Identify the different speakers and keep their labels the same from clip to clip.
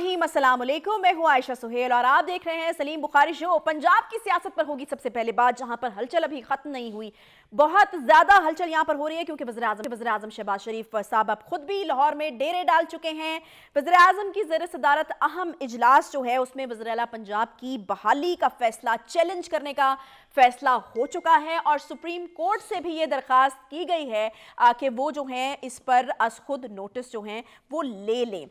Speaker 1: रहीम अस्सलाम मैं हूँ आयशा सुहेल और आप देख रहे हैं सलीम बुखारी शो पंजाब की सियासत पर होगी सबसे पहले बात जहां पर हलचल अभी खत्म नहीं हुई बहुत ज़्यादा हलचल यहां पर हो रही है क्योंकि वजी अजम वजी अजम शहबाज शरीफ साहब अब खुद भी लाहौर में डेरे डाल चुके हैं वजी अजम की जेर सदारत अहम इजलास जो है उसमें वजर अला पंजाब की बहाली का फैसला चैलेंज करने का फैसला हो चुका है और सुप्रीम कोर्ट से भी ये दरख्वास्त की गई है कि वो जो है इस पर अस खुद नोटिस जो हैं वो ले लें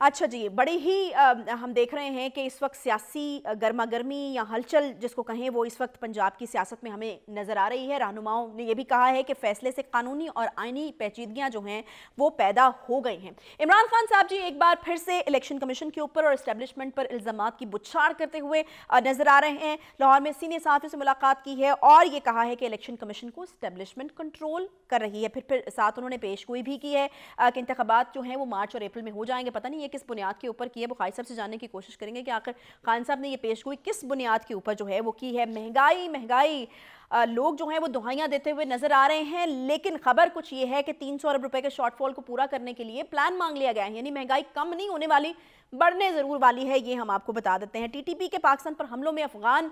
Speaker 1: अच्छा जी बड़ी ही आ, हम देख रहे हैं कि इस वक्त सियासी गर्मा गर्मी या हलचल जिसको कहें वो इस वक्त पंजाब की सियासत में हमें नज़र आ रही है रहनुमाओं ने यह भी कहा है कि फैसले से कानूनी और आइनी पेचीदगियाँ जो हैं वो पैदा हो गई हैं इमरान खान साहब जी एक बार फिर से इलेक्शन कमीशन के ऊपर और इस्टेब्लिशमेंट पर इल्ज़ाम की बुछाड़ करते हुए नज़र आ रहे हैं लाहौर में सीनियर साथियों से मुलाकात की है और ये कहा है कि इलेक्शन कमीशन को इस्टेब्लिशमेंट कंट्रोल कर रही है फिर फिर साथ उन्होंने पेश भी की है कि इंतबात जो हैं वो मार्च और अप्रैल में हो जाएंगे पता नहीं ये किस बुनियाद के ऊपर की है बुखारी साहब से जानने की कोशिश करेंगे कि आखिर खान साहब ने ये पेश गोई किस बुनियाद के ऊपर जो है वो की है महंगाई महंगाई आ, लोग जो हैं वो दुहाइयाँ देते हुए नजर आ रहे हैं लेकिन खबर कुछ ये है कि तीन सौ अरब रुपये के शॉर्टफॉल को पूरा करने के लिए प्लान मांग लिया गया है यानी महंगाई कम नहीं होने वाली बढ़ने ज़रूर वाली है ये हम आपको बता देते हैं टीटीपी के पाकिस्तान पर हमलों में अफगान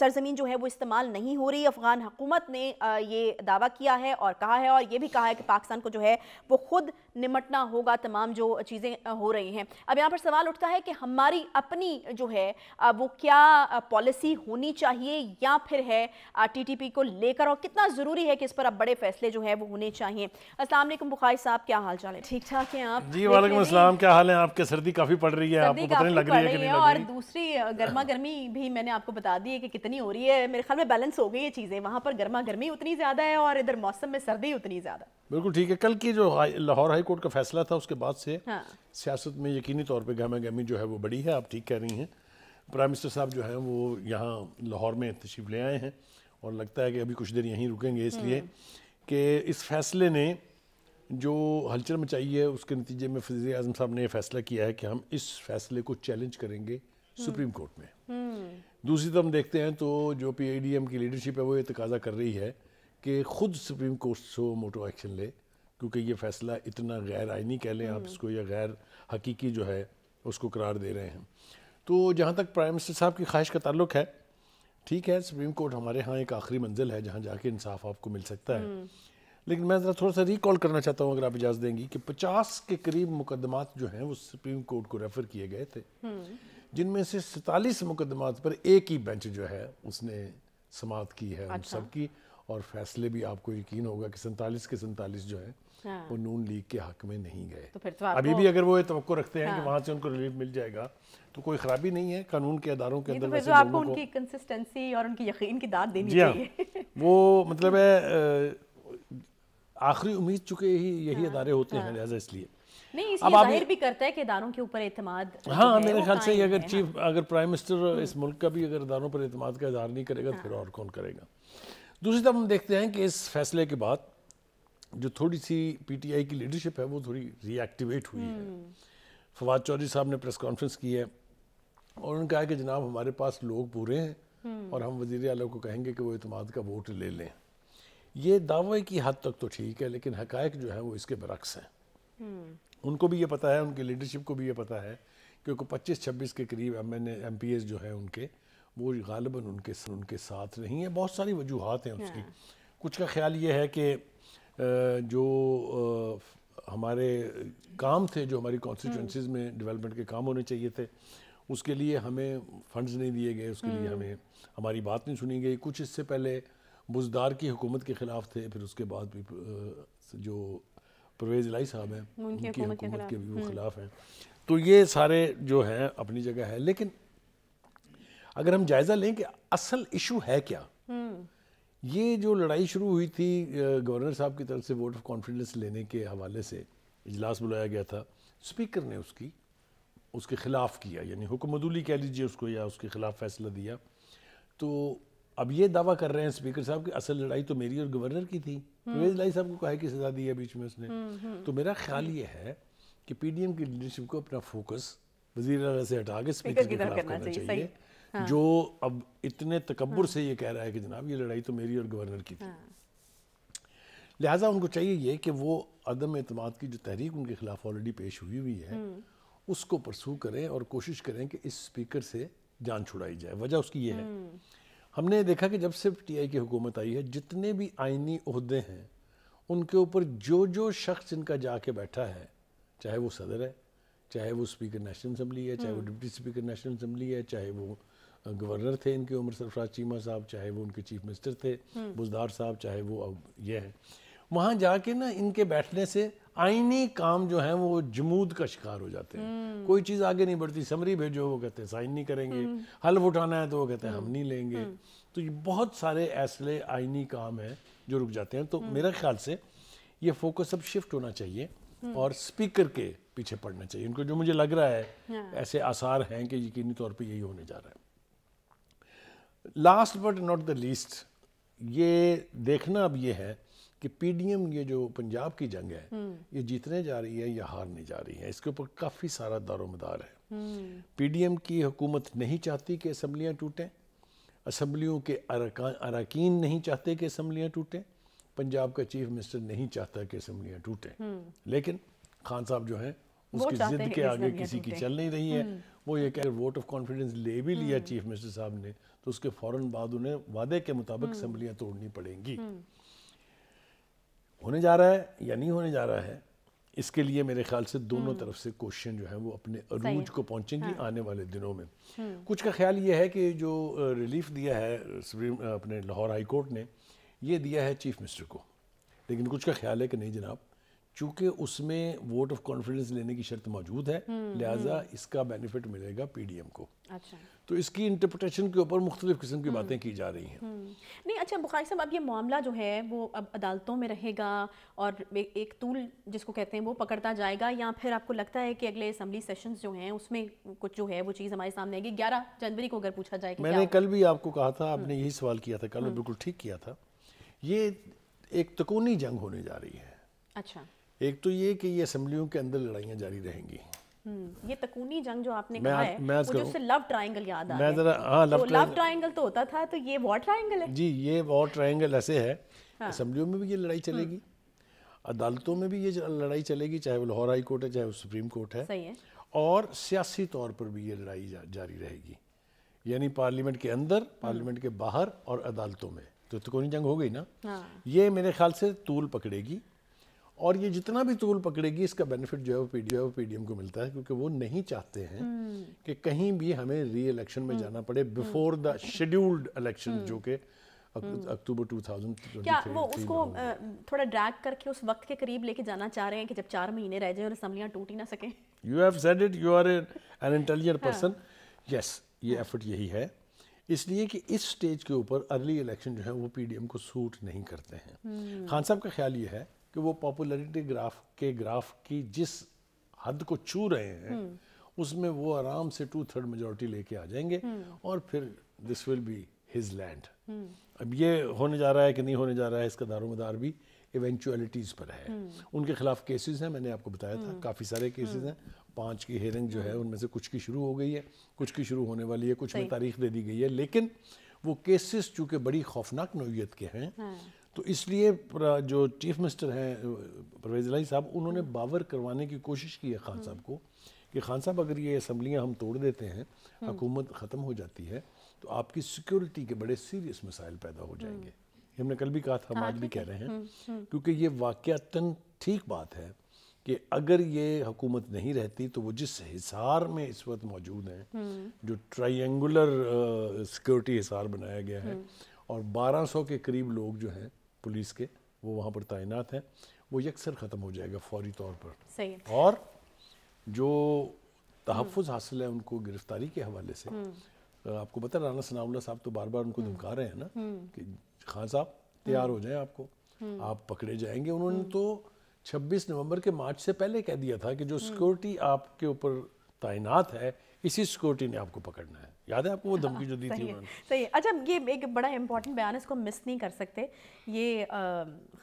Speaker 1: सरजमीन जो है वो इस्तेमाल नहीं हो रही अफगान हुकूमत ने आ, ये दावा किया है और कहा है और ये भी कहा है कि पाकिस्तान को जो है वो खुद निमटना होगा तमाम जो चीज़ें हो रही हैं अब यहाँ पर सवाल उठता है कि हमारी अपनी जो है वो क्या पॉलिसी होनी चाहिए या फिर है टीटीपी को लेकर और कितना ज़रूरी है कि इस पर अब बड़े फैसले जो है वो होने चाहिए असलम बुखारी साहब क्या हाल चाल है ठीक ठाक हैं आप जी वालेकुम
Speaker 2: क्या हाल है आपके सर्दी काफ़ी पड़ रही है लग रही है और
Speaker 1: दूसरी गर्मा गर्मी भी मैंने आपको बता दी है कि कितनी हो रही है मेरे ख्याल में बैलेंस हो गई है चीज़ें वहाँ पर गर्मा गर्मी उतनी ज़्यादा है और इधर मौसम में सर्दी उतनी ज़्यादा
Speaker 2: बिल्कुल ठीक है कल की जो लाहौर हाई कोर्ट का फैसला था उसके बाद से हाँ। सियासत में यकीनी तौर पे गहमा गहमी जो है वो बड़ी है आप ठीक कह रही हैं प्राइम मिनिस्टर साहब जो हैं वो यहाँ लाहौर में तशीफ ले आए हैं और लगता है कि अभी कुछ देर यहीं रुकेंगे इसलिए हम्म। कि इस फैसले ने जो हलचल मचाई है उसके नतीजे में फजी अजम साहब ने फैसला किया है कि हम इस फैसले को चैलेंज करेंगे हम्म। सुप्रीम कोर्ट में हम्म। दूसरी तरफ देखते हैं तो जो पी की लीडरशिप है वो ये तकाजा कर रही है कि खुद supreme court suo motu action ले क्योंकि ये फैसला इतना गैर आइनी कह लें आप हम्म। इसको या गैर हकीकी जो है उसको करार दे रहे हैं तो जहाँ तक प्राइम मिनिस्टर साहब की ख्वाहिश का ताल्लुक है ठीक है सुप्रीम कोर्ट हमारे यहाँ एक आखिरी मंजिल है जहाँ जाके इंसाफ आपको मिल सकता है हम्म। लेकिन मैं ज़रा थोड़ा सा रिकॉल करना चाहता हूँ अगर आप इजाज़त देंगी कि पचास के करीब मुकदमात जो हैं वो सुप्रीम कोर्ट को रेफ़र किए गए थे हम्म। जिनमें से सैतालीस मुकदमात पर एक ही बेंच जो है उसने समाप्त की है अच्छा। उन सबकी और फैसले भी आपको यकीन होगा कि सैंतालीस के सैंतालीस जो है हाँ। वो नून लीग के हक में नहीं गए तो
Speaker 1: फिर तो अभी भी
Speaker 2: अगर वो तो रखते हैं हाँ। कि वहाँ से उनको रिलीफ मिल जाएगा तो कोई खराबी नहीं है कानून के अदारों के तो अंदर तो आपको उनकी
Speaker 1: कंसिस्टेंसी और उनकी यकीन की दाद देनी हाँ। चाहिए
Speaker 2: वो मतलब है आखिरी उम्मीद चुके ही यही हाँ, अदारे होते हैं हाँ। लिहाजा इसलिए
Speaker 1: नहीं इसलिए अब जाहिर भी करता है कि इदारों के ऊपर एतमाद हाँ मेरे ख्याल से अगर चीफ
Speaker 2: हाँ। अगर प्राइम मिनिस्टर हम्म। इस मुल्क का भी अगर इदारों पर एतमाद का इजहार नहीं करेगा तो फिर और कौन करेगा दूसरी तरफ हम देखते हैं कि इस फैसले के बाद जो थोड़ी सी पीटीआई की लीडरशिप है वो थोड़ी रिएक्टिवेट हुई है हम्म। फवाद चौधरी साहब ने प्रेस कॉन्फ्रेंस की है और उन्होंने कहा कि जनाब हमारे पास लोग पूरे हैं हम्म। और हम वजीर अला को कहेंगे कि वो इतमाद का वोट ले लें ये दावे की हद तक तो ठीक है लेकिन हकायक जो है वो इसके बरक्स हैं
Speaker 3: हम्म।
Speaker 2: उनको भी ये पता है उनकी लीडरशिप को भी ये पता है क्योंकि पच्चीस छब्बीस के करीब M N M P S जो है उनके वो गालिबा उनके उनके साथ नहीं है बहुत सारी वजूहत हैं उसकी हाँ। कुछ का ख्याल ये है कि जो हमारे काम थे जो हमारी कॉन्स्टिट्यूंसीज हाँ। में डेवलपमेंट के काम होने चाहिए थे उसके लिए हमें फंड्स नहीं दिए गए उसके लिए हाँ। हमें हमारी बात नहीं सुनी गई कुछ इससे पहले बुजदार की हुकूमत के ख़िलाफ़ थे फिर उसके बाद भी जो परवेज़ लाई साहब हैं उनकी हुकूमत के भी वो खिलाफ हैं तो ये सारे जो हैं अपनी जगह है लेकिन अगर हम जायज़ा लें कि असल इशू है क्या
Speaker 3: हम्म।
Speaker 2: ये जो लड़ाई शुरू हुई थी गवर्नर साहब की तरफ से वोट ऑफ कॉन्फिडेंस लेने के हवाले से इजलास बुलाया गया था स्पीकर ने उसकी उसके ख़िलाफ़ किया यानी हुक्मदुली कह लीजिए उसको या उसके ख़िलाफ़ फैसला दिया तो अब ये दावा कर रहे हैं स्पीकर साहब कि असल लड़ाई तो मेरी और गवर्नर की थी हम्म। परवेज लाई साहब को कहा कि सजा दी है बीच में उसने हम्म, तो मेरा ख्याल ये है कि पीडीएम की लीडरशिप को अपना फोकस वजीर से हटा के स्पीकर के खिलाफ करना चाहिए हाँ। जो अब इतने तकबर हाँ। से ये कह रहा है कि जनाब ये लड़ाई तो मेरी और गवर्नर की थी हाँ। लिहाजा उनको चाहिए ये कि वो अदम अतमाद की जो तहरीक उनके खिलाफ ऑलरेडी पेश हुई हुई है हम्म। उसको परसू करें और कोशिश करें कि इस स्पीकर से जान छुड़ाई जाए वजह उसकी ये है हम्म। हमने देखा कि जब से टी आई की हुकूमत आई है जितने भी आइनी अहदे हैं उनके ऊपर जो जो शख्स इनका जाके बैठा है चाहे वो सदर है चाहे वो स्पीकर नेशनल असम्बली है चाहे वो डिप्टी स्पीकर नेशनल असम्बली है चाहे वो गवर्नर थे इनकी उम्र सरफराज चीमा साहब चाहे वो उनके चीफ मिनिस्टर थे हम्म। बुजदार साहब चाहे वो अब ये है वहाँ जाके ना इनके बैठने से आईनी काम जो है वो जमूद का शिकार हो जाते हैं हम्म। कोई चीज़ आगे नहीं बढ़ती समरी भेजो वो कहते हैं साइन नहीं करेंगे हम्म। हल्फ उठाना है तो वो कहते हैं हम नहीं लेंगे तो ये बहुत सारे ऐसले आईनी काम है जो रुक जाते हैं तो मेरे ख्याल से ये फोकस अब शिफ्ट होना चाहिए और स्पीकर के पीछे पड़ना चाहिए उनको जो मुझे लग रहा है हाँ। ऐसे आसार हैं कि यकीनी तौर पर यही होने जा रहा है last but not the least ये देखना अब ये है कि पीडीएम ये जो पंजाब की जंग है हम्म। ये जीतने जा रही है या हारने जा रही है इसके ऊपर काफ़ी सारा दारोमदार है पीडीएम हम्म। की हुकूमत नहीं चाहती कि असम्बलियाँ टूटें असम्बलियों के अरकान नहीं चाहते कि असम्बलियाँ टूटें पंजाब का चीफ मिनिस्टर नहीं चाहता कि असम्बलियाँ टूटें हम्म। लेकिन खान साहब जो हैं
Speaker 3: उसकी जिद के आगे किसी की चल नहीं रही है
Speaker 2: वो ये कह रहे वोट ऑफ कॉन्फिडेंस ले भी लिया चीफ मिनिस्टर साहब ने तो उसके फौरन बाद उन्हें वादे के मुताबिक हम्म। असम्बलियाँ तोड़नी पड़ेंगी हम्म। होने जा रहा है या नहीं होने जा रहा है इसके लिए मेरे ख्याल से दोनों हम्म। तरफ से क्वेश्चन जो है वो अपने अरूज को पहुंचेंगी हाँ। आने वाले दिनों में कुछ का ख्याल ये है कि जो रिलीफ दिया है सुप्रीम अपने लाहौर हाई कोर्ट ने ये दिया है चीफ मिनिस्टर को लेकिन कुछ का ख्याल है कि नहीं जनाब चूंकि उसमें वोट ऑफ कॉन्फिडेंस लेने की शर्त मौजूद है हम्म, लिहाजा हम्म। इसका बेनिफिट मिलेगा पीडीएम को अच्छा तो इसकी इंटरप्रटेशन के ऊपर मुख्तलिफ किस्म की हम्म, बातें की जा रही हैं
Speaker 1: नहीं अच्छा बुखारी साहब अब ये मामला जो है वो अब अदालतों में रहेगा और एक तूल जिसको कहते हैं वो पकड़ता जाएगा या फिर आपको लगता है कि अगले असम्बली सेशन जो हैं उसमें कुछ जो है वो चीज़ हमारे सामने आएगी ग्यारह जनवरी को अगर पूछा जाएगा मैंने
Speaker 2: कल भी आपको कहा था आपने यही सवाल किया था कल बिल्कुल ठीक किया था ये एक तकूनी जंग होने जा रही है अच्छा एक तो ये कि ये असम्बलियों के अंदर लड़ाइयाँ जारी रहेंगी
Speaker 1: हम्म, ये तकूनी जंग जो आपने कहा है मैं मुझे उससे लव ट्रायंगल याद आ रहा
Speaker 2: है हाँ लव तो लव
Speaker 1: ट्रायंगल तो होता था तो ये वॉर ट्रायंगल है
Speaker 2: जी ये वॉर ट्रायंगल ऐसे है हाँ। असम्बलियों में भी ये लड़ाई चलेगी हम्म। अदालतों में भी ये लड़ाई चलेगी चाहे वो लाहौर हाई कोर्ट है चाहे वो सुप्रीम कोर्ट है और सियासी तौर पर भी ये लड़ाई जारी रहेगी यानी पार्लियामेंट के अंदर हम्म। पार्लियामेंट के बाहर और अदालतों में तो तकोनी जंग हो गई ना हाँ। ये मेरे ख्याल से तूल पकड़ेगी और ये जितना भी तूल पकड़ेगी इसका बेनिफिट जो है वो पीडीएफ पीडीएम को मिलता है क्योंकि वो नहीं चाहते हैं हम्म। कि कहीं भी हमें री इलेक्शन में हम्म। जाना पड़े बिफोर द शेड्यूल्ड इलेक्शन जो के हम्म। अक्टूबर 2023 क्या वो उसको
Speaker 1: थोड़ा ड्रैग करके उस वक्त के करीब लेके जाना चाह रहे हैं कि जब चार महीने रह जाए और असम्बलियाँ टूट ही ना सकें
Speaker 2: you have said it you are an intelligent person yes ये एफर्ट हाँ। यही है इसलिए कि इस स्टेज के ऊपर अर्ली इलेक्शन जो है वो पीडीएम को सूट नहीं करते हैं खान साहब का ख्याल ये है कि वो पॉपुलरिटी ग्राफ के ग्राफ की जिस हद को छू रहे हैं
Speaker 3: हम्म।
Speaker 2: उसमें वो आराम से टू थर्ड मेजोरिटी लेके आ जाएंगे हम्म। और फिर this will be his land अब ये होने जा रहा है कि नहीं होने जा रहा है इसका दारोमदार भी इवेंचुअलिटीज़ पर है हम्म। उनके खिलाफ केसेस हैं मैंने आपको बताया था काफ़ी सारे केसेस हैं पांच की हेयरिंग जो है उनमें से कुछ की शुरू हो गई है कुछ की शुरू होने वाली है कुछ में तारीख दे दी गई है लेकिन वो केसेस चूँकि बड़ी खौफनाक नोयत के हैं हाँ। तो इसलिए जो चीफ मिनिस्टर हैं परवेज लाई साहब उन्होंने बावर करवाने की कोशिश की है खान साहब को कि खान साहब अगर ये असम्बलियाँ हम तोड़ देते हैं हम्म। हुकूमत ख़त्म हो जाती है तो आपकी सिक्योरिटी के बड़े सीरियस मसाइल पैदा हो हम्म। जाएंगे हमने कल भी कहा था हम आज भी हाँ, कह रहे हैं हम्म, क्योंकि ये वाक़ता ठीक बात है कि अगर ये हुकूमत नहीं रहती तो वो जिस हिसार में इस वक्त मौजूद हैं जो ट्राइंगुलर सिक्योरिटी हिसार बनाया गया है और 1200 के करीब लोग जो हैं पुलिस के वो वहाँ पर तैनात हैं वो यकसर ख़त्म हो जाएगा फौरी तौर पर सही और जो हम्म। तहफ़ हासिल है उनको गिरफ्तारी के हवाले से
Speaker 1: हम्म।
Speaker 2: आपको पता राना सनाउल्ला साहब तो बार बार उनको हम्म। धमका रहे हैं ना कि खान साहब तैयार हो जाए आपको आप पकड़े जाएंगे उन्होंने तो 26 नवंबर के मार्च से पहले कह दिया था कि जो सिक्योरिटी आपके ऊपर तैनात है इसी सिक्योरिटी ने आपको पकड़ना है याद है आपको वो धमकी हाँ, जो दी थी उन्होंने
Speaker 1: सही है अच्छा ये एक बड़ा इंपॉर्टेंट बयान है इसको मिस नहीं कर सकते ये आ,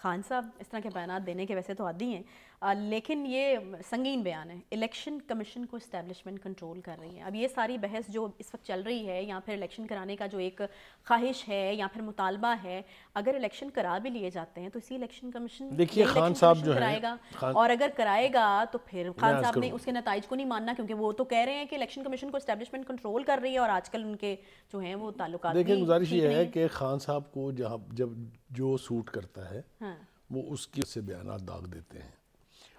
Speaker 1: खान साहब इस तरह के बयान देने के वैसे तो आदि हैं लेकिन ये संगीन बयान है इलेक्शन कमीशन को इस्टेब्लिशमेंट कंट्रोल कर रही है अब ये सारी बहस जो इस वक्त चल रही है या फिर इलेक्शन कराने का जो एक ख्वाहिश है या फिर मुतालबा है अगर इलेक्शन करा भी लिए जाते हैं तो इसी इलेक्शन कमीशन देखिए खान साहब जो कराएगा और अगर कराएगा तो फिर खान साहब ने उसके नतज को नहीं मानना क्योंकि वो तो कह रहे हैं कि इलेक्शन कमीशन को इस्टेब्लिशमेंट कंट्रोल कर रही है और आजकल उनके जो है वो ताल्लुक देखिए गुजारिश ये है
Speaker 2: कि खान साहब को जहाँ जब जो सूट करता है हाँ। वो उसके से बयान दाग देते हैं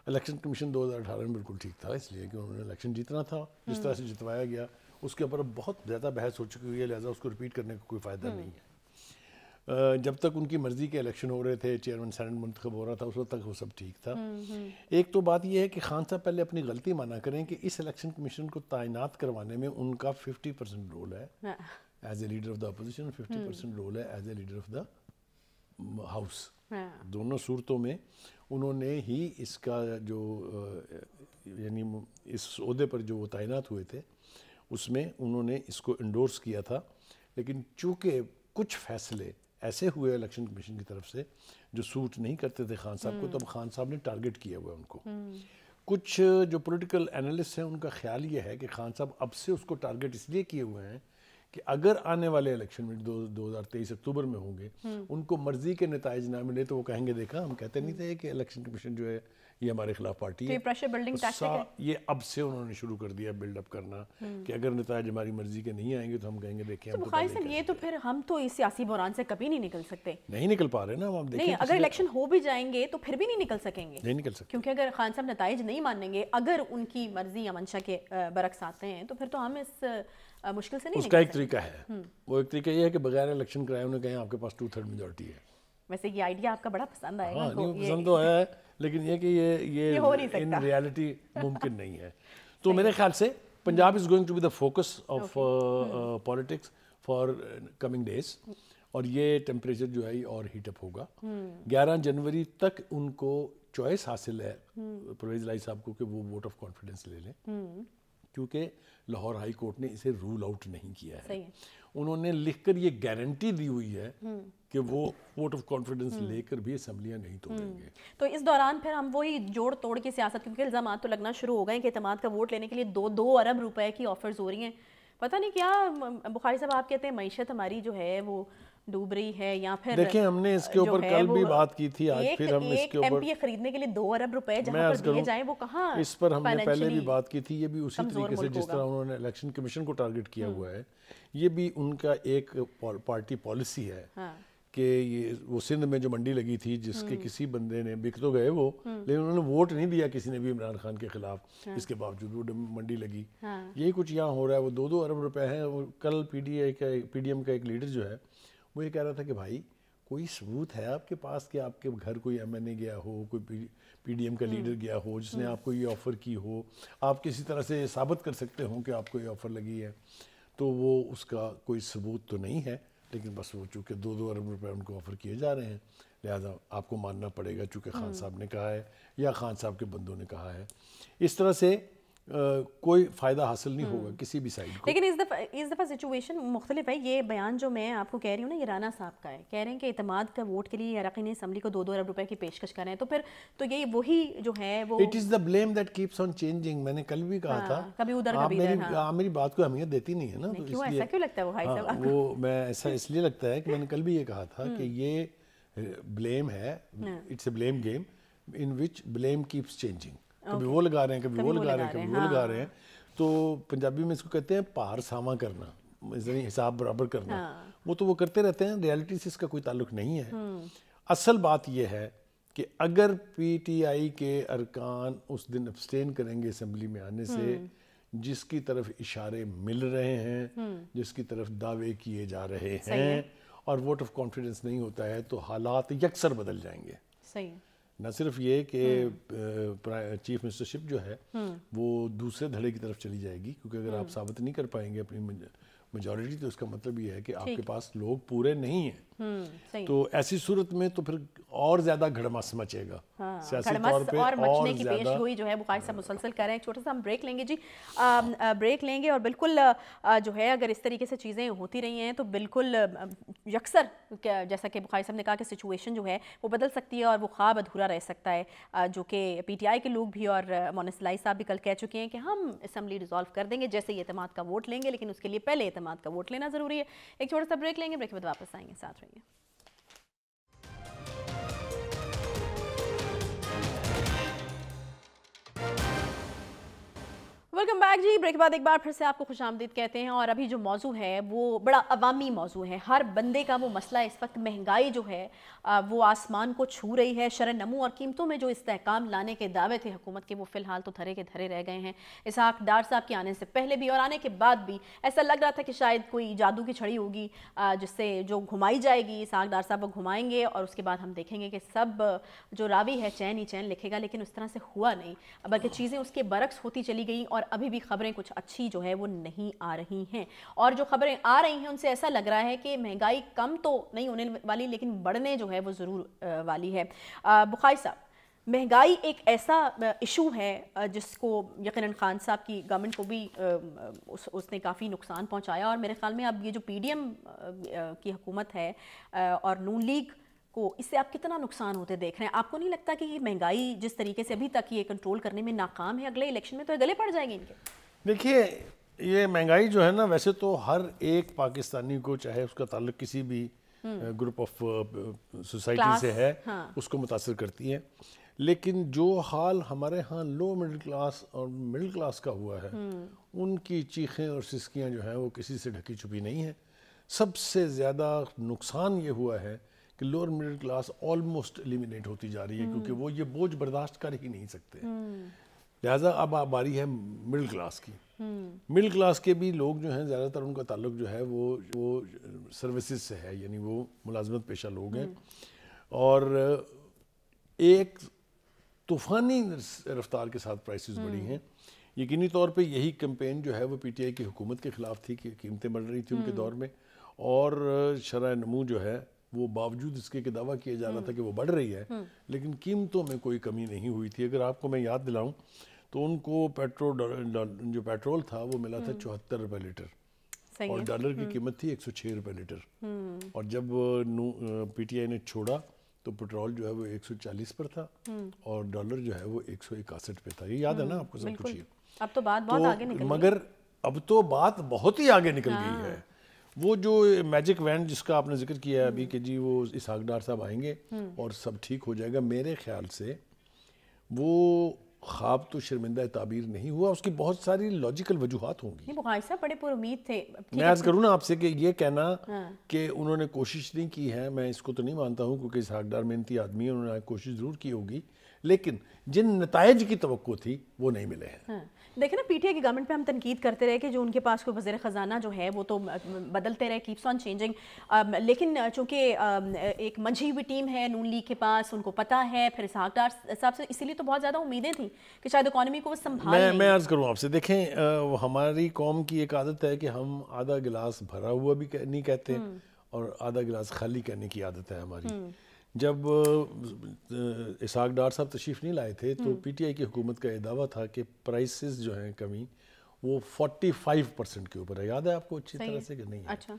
Speaker 2: इलेक्शन कमीशन 2018 में बिल्कुल ठीक था इसलिए कि उन्होंने इलेक्शन जीतना था जिस तरह से जितवाया गया उसके ऊपर बहुत ज़्यादा बहस हो चुकी हुई है लिहाजा उसको रिपीट करने का कोई फ़ायदा हम्म। नहीं है जब तक उनकी मर्ज़ी के इलेक्शन हो रहे थे चेयरमैन सैनट मंतखब हो रहा था उस वक्त तक वो सब ठीक था हम्म, हम्म। एक तो बात यह है कि खान साहब पहले अपनी गलती माना करें कि इस इलेक्शन कमीशन को तैनात करवाने में उनका फिफ्टी परसेंट रोल है as a leader of the opposition fifty percent role है as a leader of the house दोनों सूरतों में उन्होंने ही इसका जो यानी इस अहदे पर जो वो तैनात हुए थे उसमें उन्होंने इसको इंडोर्स किया था लेकिन चूँकि कुछ फैसले ऐसे हुए इलेक्शन कमीशन की तरफ से जो सूट नहीं करते थे खान साहब को तब तो हम्म। खान साहब ने टारगेट किया हुआ उनको हम्म। कुछ जो पॉलिटिकल एनालिस्ट हैं उनका ख्याल ये है कि खान साहब अब से उसको टारगेट इसलिए किए हुए हैं कि अगर आने वाले इलेक्शन में दो हज़ार तेईस अक्टूबर में होंगे उनको मर्जी के नतज ना मिले तो वो कहेंगे देखा हम कहते नहीं थे कि इलेक्शन कमीशन जो है ये हमारे खिलाफ पार्टी तो है प्रेशर
Speaker 1: बिल्डिंग तो है।
Speaker 2: ये अब से उन्होंने शुरू कर दिया बिल्डअप करना हम्म। कि अगर नतज हमारी मर्जी के नहीं आएंगे तो हम कहेंगे देखिए तो बुखारी तो
Speaker 1: ये तो फिर हम तो इस सियासी बहरान से कभी नहीं निकल सकते
Speaker 2: नहीं निकल पा रहे ना हम देखिए अगर इलेक्शन
Speaker 1: हो भी जाएंगे तो फिर भी नहीं निकल सकेंगे नहीं निकल सकते क्योंकि अगर खान साहब नतज नहीं मानेंगे अगर उनकी मर्जी या मंशा के बरक्स आते हैं तो फिर तो हम इस मुश्किल से नहीं उसका एक तरीका
Speaker 2: है हम्म। वो एक तरीका ये है कि बगैर इलेक्शन कराए उन्होंने कहें आपके पास टू थर्ड मेजोरिटी है
Speaker 1: वैसे ये आइडिया आपका बड़ा पसंद आएगा हाँ, नहीं, पसंद
Speaker 2: तो है लेकिन ये कि ये ये, ये हो नहीं सकता। इन रियलिटी मुमकिन नहीं है तो मेरे ख्याल से Punjab is going to be the focus of politics for coming days और ये टेम्परेचर जो है और हीटअप होगा हम्म। ग्यारह जनवरी तक उनको चॉइस हासिल है हम्म। परवेज लाई साहब को कि वो वोट ऑफ कॉन्फिडेंस ले
Speaker 3: लें
Speaker 2: क्योंकि लाहौर हाई कोर्ट ने इसे रूल आउट नहीं किया है, है। उन्होंने लिखकर ये गारंटी दी हुई है हम्म। कि वो वोट ऑफ कॉन्फिडेंस लेकर भी असम्बलियाँ नहीं हम्म।
Speaker 1: तोड़ेंगे तो इस दौरान फिर हम वही जोड़ तोड़ की सियासत क्योंकि इल्ज़ाम तो लगना शुरू हो गए कि अतमाद का वोट लेने के लिए दो दो अरब रुपए की ऑफर्स हो रही हैं पता नहीं क्या बुखारी साहब आप कहते हैं मीशत हमारी जो है वो डूब रही है या फिर देखिए हमने इसके ऊपर कल भी बात
Speaker 2: की थी आज फिर हम इसके ऊपर
Speaker 1: खरीदने के लिए दो अरब रुपए जहां पर दिए जाएं वो कहां इस पर हमने पहले भी
Speaker 2: बात की थी ये भी उसी तरीके से जिस तरह उन्होंने इलेक्शन कमीशन को टारगेट किया हम्म। हुआ है ये भी उनका एक पार्टी पॉलिसी है हाँ। कि ये वो सिंध में जो मंडी लगी थी जिसके हम्म। किसी बंदे ने बिक तो गए वो हम्म। लेकिन उन्होंने वोट नहीं दिया किसी ने भी इमरान खान के खिलाफ हाँ। इसके बावजूद वो मंडी लगी हाँ। यही कुछ यहाँ हो रहा है वो दो दो अरब रुपए हैं कल पीडीए का पीडीएम का एक लीडर जो है वो ये कह रहा था कि भाई कोई सबूत है आपके पास कि आपके घर कोई ए गया हो कोई पीडीएम का हम्म, लीडर गया हो जिसने हम्म। आपको ये ऑफ़र की हो आप किसी तरह से साबित कर सकते हो कि आपको ये ऑफ़र लगी है तो वो उसका कोई सबूत तो नहीं है लेकिन बस वो चूँकि दो दो अरब रुपये उनको ऑफ़र किए जा रहे हैं लिहाजा आपको मानना पड़ेगा चूँकि खान हम्म। साहब ने कहा है या खान साहब के बंदों ने कहा है इस तरह से कोई फ़ायदा हासिल नहीं होगा हम्म। किसी भी साइड
Speaker 1: लेकिन इस दफ़ा इस दफ़ा सिचुएशन मुख्तलिफ है ये बयान जो मैं आपको कह रही हूँ ना ये राना साहब का है कह रहे हैं कि इतमाद का वोट के लिए अरकिन असम्बली को दो दो अरब रुपए की पेशकश कर रहे हैं तो फिर तो ये वही जो है वो it is
Speaker 2: the blame that keeps on changing मैंने कल भी कहा हाँ, था कभी उधर कभी मेरी, हाँ। मेरी बात को अहमियत देती नहीं है ना तो क्यों ऐसा क्यों
Speaker 1: लगता है वो भाई हाँ, साहब वो
Speaker 2: मैं ऐसा इसलिए लगता है कि मैंने कल भी ये कहा था कि हम्म। ये ब्लेम है it's a blame game in which blame keeps changing कभी वो लगा रहे हैं कभी वो लगा रहे हैं कभी वो लगा हाँ। रहे हैं तो पंजाबी में इसको कहते हैं पार सावा करना हिसाब बराबर करना हाँ। वो तो वो करते रहते हैं रियलिटी से इसका कोई ताल्लुक नहीं है हम्म। असल बात यह है कि अगर पीटीआई के अरकान उस दिन अब्सटेन करेंगे असम्बली में आने से हम्म। जिसकी तरफ इशारे मिल रहे हैं हम्म। जिसकी तरफ दावे किए जा रहे हैं है। और वोट ऑफ कॉन्फिडेंस नहीं होता है तो हालात यकसर बदल जाएंगे सही न सिर्फ ये कि हम्म। चीफ मिनिस्टरशिप जो है हम्म। वो दूसरे धड़े की तरफ चली जाएगी क्योंकि अगर आप हम्म। साबित नहीं कर पाएंगे अपनी मेजोरिटी तो इसका मतलब ये है कि आपके पास लोग पूरे नहीं है
Speaker 1: हम्म, तो
Speaker 2: ऐसी सूरत में तो फिर और ज्यादा घड़मस मचेगा
Speaker 1: हाँ, पे और मचने और की पेश हुई जो है बुखारी साहब हाँ। मुसलसल कर रहे हैं छोटा सा हम ब्रेक लेंगे जी आ, आ, ब्रेक लेंगे और बिल्कुल आ, जो है अगर इस तरीके से चीज़ें होती रही हैं तो बिल्कुल यकसर जैसा कि बुखारी साहब ने कहा कि सिचुएशन जो है वो बदल सकती है और वो ख्वाब अधूरा रह सकता है जो कि पी के लोग भी और मोनसलाई साहब भी कल कह चुके हैं कि हम असम्बली डिज़ोल्व कर देंगे जैसे ही अतमाद का वोट लेंगे लेकिन उसके लिए पहले जमात का वोट लेना जरूरी है एक छोटा सा ब्रेक लेंगे ब्रेक के बाद वापस आएंगे साथ रहिए वेलकम बैक जी ब्रेक के बाद एक बार फिर से आपको खुश आमदीद कहते हैं और अभी जो मौजू है वो बड़ा अवामी मौजू है हर बंदे का वो मसला इस वक्त महंगाई जो है वो आसमान को छू रही है शरण नमू और कीमतों में जो इस्तेकाम लाने के दावे थे हुकूमत के वो फ़िलहाल तो धरे के धरे रह गए हैं इसहाक डार साहब के आने से पहले भी और आने के बाद भी ऐसा लग रहा था कि शायद कोई जादू की छड़ी होगी जिससे जो घुमाई जाएगी इसहाक डार साहब वो घुमाएंगे और उसके बाद हम देखेंगे कि सब जो रावी है चैन ही चैन लिखेगा लेकिन उस तरह से हुआ नहीं बल्कि चीज़ें उसके बरक्स होती चली गई और अभी भी खबरें कुछ अच्छी जो है वो नहीं आ रही हैं और जो खबरें आ रही हैं उनसे ऐसा लग रहा है कि महंगाई कम तो नहीं होने वाली लेकिन बढ़ने जो है वो ज़रूर वाली है बुखारी साहब महंगाई एक ऐसा इशू है जिसको यकीन खान साहब की गवर्नमेंट को भी उस, उसने काफ़ी नुकसान पहुंचाया और मेरे ख्याल में अब ये जो पीडीएम की हुकूमत है और नून लीग को इससे आप कितना नुकसान होते देख रहे हैं आपको नहीं लगता कि ये महंगाई जिस तरीके से अभी तक ये कंट्रोल करने में नाकाम है अगले इलेक्शन में तो गले पड़ जाएंगे इनके
Speaker 2: देखिए ये महंगाई जो है ना वैसे तो हर एक पाकिस्तानी को चाहे उसका ताल्लुक किसी भी ग्रुप ऑफ सोसाइटी से है हाँ। उसको मुतासर करती है लेकिन जो हाल हमारे यहाँ लो मिडिल क्लास और मिडिल क्लास का हुआ है हम्म। उनकी चीखें और सिस्कियाँ जो हैं वो किसी से ढकी छुपी नहीं है सबसे ज़्यादा नुकसान ये हुआ है कि lower middle class almost eliminate होती जा रही है क्योंकि हम्म। वो ये बोझ बर्दाश्त कर ही नहीं सकते हम्म। लिहाजा अब आ बारी है मिडिल क्लास की
Speaker 3: मिडिल
Speaker 2: हम्म। क्लास के भी लोग जो हैं ज़्यादातर उनका ताल्लुक जो है वो वो सर्विसेज से है यानी वो मुलाजमत पेशा लोग हैं और एक तूफ़ानी रफ्तार के साथ प्राइसेस बढ़ी हैं यकीनी तौर पे यही कम्पेन जो है वो पीटीआई की हुकूमत के ख़िलाफ़ थी कि कीमतें बढ़ रही थी उनके दौर में और शरा नमू जो है वो बावजूद इसके कि दावा किया जा रहा था हम्म। कि वो बढ़ रही है हम्म। लेकिन कीमतों में कोई कमी नहीं हुई थी अगर आपको मैं याद दिलाऊं तो उनको पेट्रोल जो पेट्रोल था वो मिला था हम्म। चौहत्तर रुपये लीटर और डॉलर की कीमत थी एक सौ छः रुपये
Speaker 3: लीटर
Speaker 2: और जब पीटीआई ने छोड़ा तो पेट्रोल जो है वो 140 पर था और डॉलर जो है वो एक सौ इकासठ पे था ये याद है ना आपको सब
Speaker 1: कुछ अब तो बात बहुत तो, आगे निकल मगर
Speaker 2: अब तो बात बहुत ही आगे निकल गई हाँ। है वो जो मैजिक वैन जिसका आपने जिक्र किया है अभी कि जी वो इसहाक डार साहब आएंगे और सब ठीक हो जाएगा मेरे ख्याल से वो ख्वाब तो शर्मिंदा ताबीर नहीं हुआ उसकी बहुत सारी लॉजिकल वजूहत होंगी
Speaker 1: बड़े पुरुद थे मैं आज करूँ ना
Speaker 2: आपसे कि ये कहना हाँ। कि उन्होंने कोशिश नहीं की है मैं इसको तो नहीं मानता हूँ क्योंकि डार मेहनती आदमी है उन्होंने कोशिश ज़रूर की होगी लेकिन जिन नतज की तो थी वो नहीं मिले हैं
Speaker 1: हाँ। देखे ना पीटीए की गवर्नमेंट पे हम तनकीद करते रहे कि जो उनके पास कोई वजीर ख़जाना जो है वो तो बदलते रहे कीप्स ऑन चेंजिंग लेकिन चूंकि एक मंझी हुई टीम है नून लीग के पास उनको पता है फिर इसहाक साहब से इसीलिए तो बहुत ज़्यादा उम्मीदें थी कि शायद इकानमी को वो संभाल मैं, मैं अर्ज़
Speaker 2: करूँ आपसे देखें हमारी कौम की एक आदत है कि हम आधा गिलास भरा हुआ भी नहीं कहते हम्म। और आधा गिलास खाली करने की आदत है हमारी हम्म। जब इसाक डार साहब तशरीफ नहीं लाए थे तो हम्म। पीटीआई की हुकूमत का यह दावा था कि प्राइसेस जो हैं कमी वो 45 परसेंट के ऊपर है याद है आपको अच्छी तरह से कि नहीं अच्छा।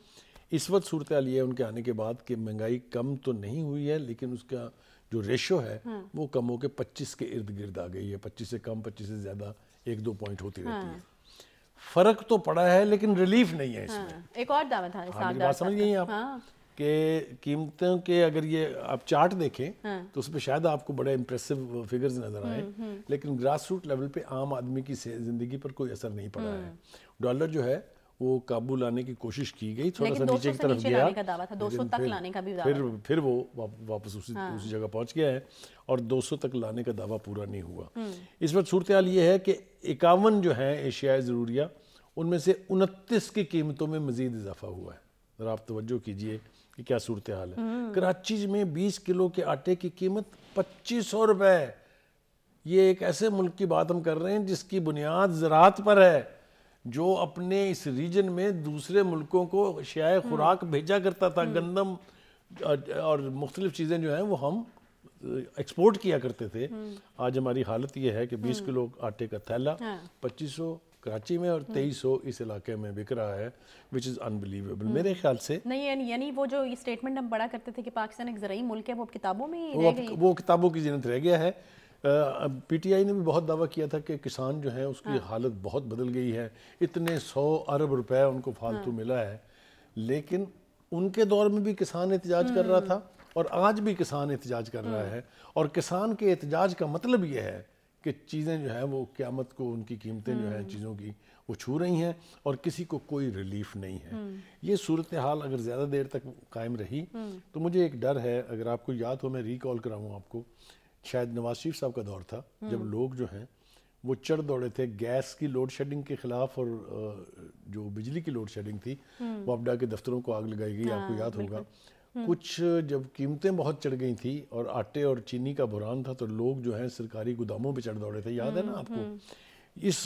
Speaker 2: इस वक्त सूरत है उनके आने के बाद कि महंगाई कम तो नहीं हुई है लेकिन उसका जो रेशो है हाँ। वो कम होकर पच्चीस के इर्द गिर्द आ गई है पच्चीस से कम पच्चीस से ज़्यादा एक दो पॉइंट होती रहती हाँ। है फर्क तो पड़ा है लेकिन रिलीफ नहीं है हाँ।
Speaker 1: इसमें एक और दावा था समझ गई आप
Speaker 2: कि कीमतों के अगर ये आप चार्ट देखें हाँ। तो उसमें शायद आपको बड़े इम्प्रेसिव फिगर्स नज़र आए हम्म, हम्म। लेकिन ग्रास रूट लेवल पे आम आदमी की ज़िंदगी पर कोई असर नहीं पड़ा है डॉलर हम्म। जो है वो काबू लाने की कोशिश की गई थोड़ा सा नीचे की तरफ गया फिर, फिर फिर वो वापस उसी हाँ। उसी जगह पहुंच गया है और 200 तक लाने का दावा पूरा नहीं हुआ इस वक्त सूरत हाल ये है कि इक्यावन जो है एशियाई ज़रूरिया उनमें से उनतीस की कीमतों में मजीद इजाफा हुआ है ज़रा आप तवज्जो कीजिए कि क्या सूरत हाल है कराची हम्म। में 20 किलो के आटे की कीमत पच्चीस सौ रुपए ये एक ऐसे मुल्क की बात हम कर रहे हैं जिसकी बुनियाद ज़रात पर है जो अपने इस रीजन में दूसरे मुल्कों को शिया हम्म। खुराक भेजा करता था हम्म। गंदम और मुख्तलिफ चीज़ें जो हैं वो हम एक्सपोर्ट किया करते थे आज हमारी हालत ये है कि 20 किलो आटे का थैला हाँ। पच्चीस सौ कराची में और हम्म। तेईस सौ इस इलाके में बिक रहा है विच इज़ अनबिलीवेबल मेरे हम्म। ख्याल से
Speaker 1: नहीं यानी वो जो स्टेटमेंट हम बड़ा करते थे कि पाकिस्तान एक जरिए मुल्क है वो किताबों में ही वो,
Speaker 2: वो किताबों की जीनत रह गया है पीटीआई ने भी बहुत दावा किया था कि किसान जो है उसकी हाँ। हालत बहुत बदल गई है इतने सौ अरब रुपए उनको फालतू हाँ। मिला है लेकिन उनके दौर में भी किसान एहतजाज कर रहा हम्म। था और आज भी किसान एहतजाज कर रहा हाँ। है और किसान के एहतजाज का मतलब यह है कि चीज़ें जो हैं वो क़्यामत को उनकी कीमतें जो हैं हम्म। चीज़ों की वो छू रही हैं और किसी को कोई रिलीफ नहीं है हम्म। ये सूरत हाल अगर ज़्यादा देर तक कायम रही हम्म। तो मुझे एक डर है अगर आपको याद हो मैं रिकॉल कराऊँ आपको शायद नवाज शरीफ साहब का दौर था जब लोग जो हैं वो चढ़ दौड़े थे गैस की लोड शेडिंग के खिलाफ और जो बिजली की लोड शेडिंग थी वापडा के दफ्तरों को आग लगाई गई आपको हाँ, याद होगा हम्म। कुछ जब कीमतें बहुत चढ़ गई थी और आटे और चीनी का बुरान था तो लोग जो है सरकारी गोदामों पर चढ़ दौड़े थे याद है ना हम्म, आपको हम्म। इस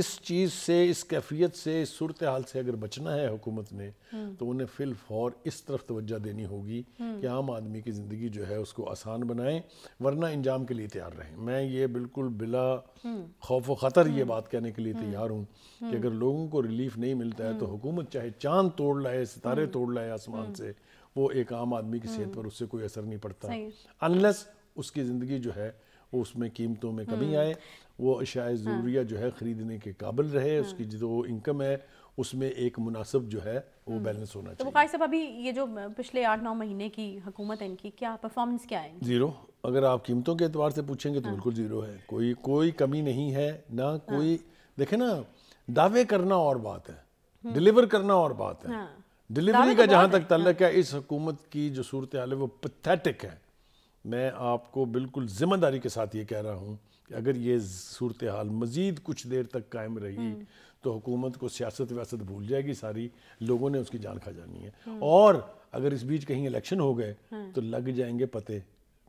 Speaker 2: इस चीज़ से इस कैफियत से इस सूरत हाल से अगर बचना है हुकूमत ने तो उन्हें फिल फॉर इस तरफ तवज्जो देनी होगी कि आम आदमी की ज़िंदगी जो है उसको आसान बनाएं वरना इंजाम के लिए तैयार रहें मैं ये बिल्कुल बिला खौफ ख़तर ये बात कहने के लिए तैयार हूँ कि अगर लोगों को रिलीफ नहीं मिलता है तो हुकूमत चाहे चांद तोड़ लाए सितारे तोड़ लाए आसमान से वो एक आम आदमी की सेहत पर उससे कोई असर नहीं पड़ता अनलेस उसकी ज़िंदगी जो है वो उसमें कीमतों में कमी हम्म। आए वो अशाय ज़रूरिया हाँ। जो है ख़रीदने के काबिल रहे हाँ। उसकी जो इनकम है उसमें एक मुनासिब जो है वो बैलेंस हम्म। होना तो
Speaker 1: चाहिए साहब अभी ये जो पिछले आठ नौ महीने की हुकूमत है इनकी क्या परफॉर्मेंस क्या है
Speaker 2: ज़ीरो अगर आप कीमतों के अतबार से पूछेंगे तो हाँ। बिल्कुल ज़ीरो है कोई कोई कमी नहीं है ना कोई देखे ना दावे करना और बात है डिलीवर हम्म। करना और बात है
Speaker 3: डिलीवरी का तो जहाँ तक
Speaker 2: तल्लक है इस हुकूमत की जो सूरत हाल है वो पथेटिक है मैं आपको बिल्कुल ज़िम्मेदारी के साथ ये कह रहा हूँ कि अगर ये सूरत हाल मज़ीद कुछ देर तक कायम रही हम्म। तो हुकूमत को सियासत व्यासत भूल जाएगी सारी लोगों ने उसकी जान खा जानी है हम्म। और अगर इस बीच कहीं इलेक्शन हो गए हम्म। तो लग जाएंगे पते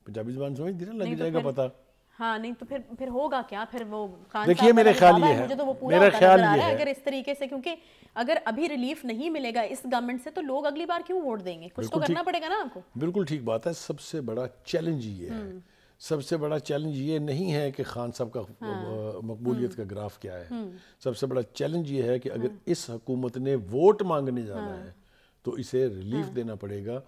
Speaker 2: पंजाबी जबान दी ना लग तो जाएगा पता
Speaker 1: हाँ नहीं तो फिर फिर होगा क्या फिर वो देखिए मेरे ख्याल ये है मुझे तो वो पूरा मेरा ख्याल ये है अगर इस तरीके से क्योंकि अगर अभी रिलीफ नहीं मिलेगा इस गवर्नमेंट से तो लोग अगली बार क्यों वोट देंगे कुछ तो करना पड़ेगा ना आपको
Speaker 2: बिल्कुल ठीक बात है सबसे बड़ा चैलेंज ये है हम्म। सबसे बड़ा चैलेंज ये नहीं है कि खान साहब का हाँ। मकबूलियत हम्म। का ग्राफ क्या है हम्म। सबसे बड़ा चैलेंज ये है कि अगर इस हकूमत ने वोट मांगने जाना हाँ। है तो इसे रिलीफ हाँ। देना पड़ेगा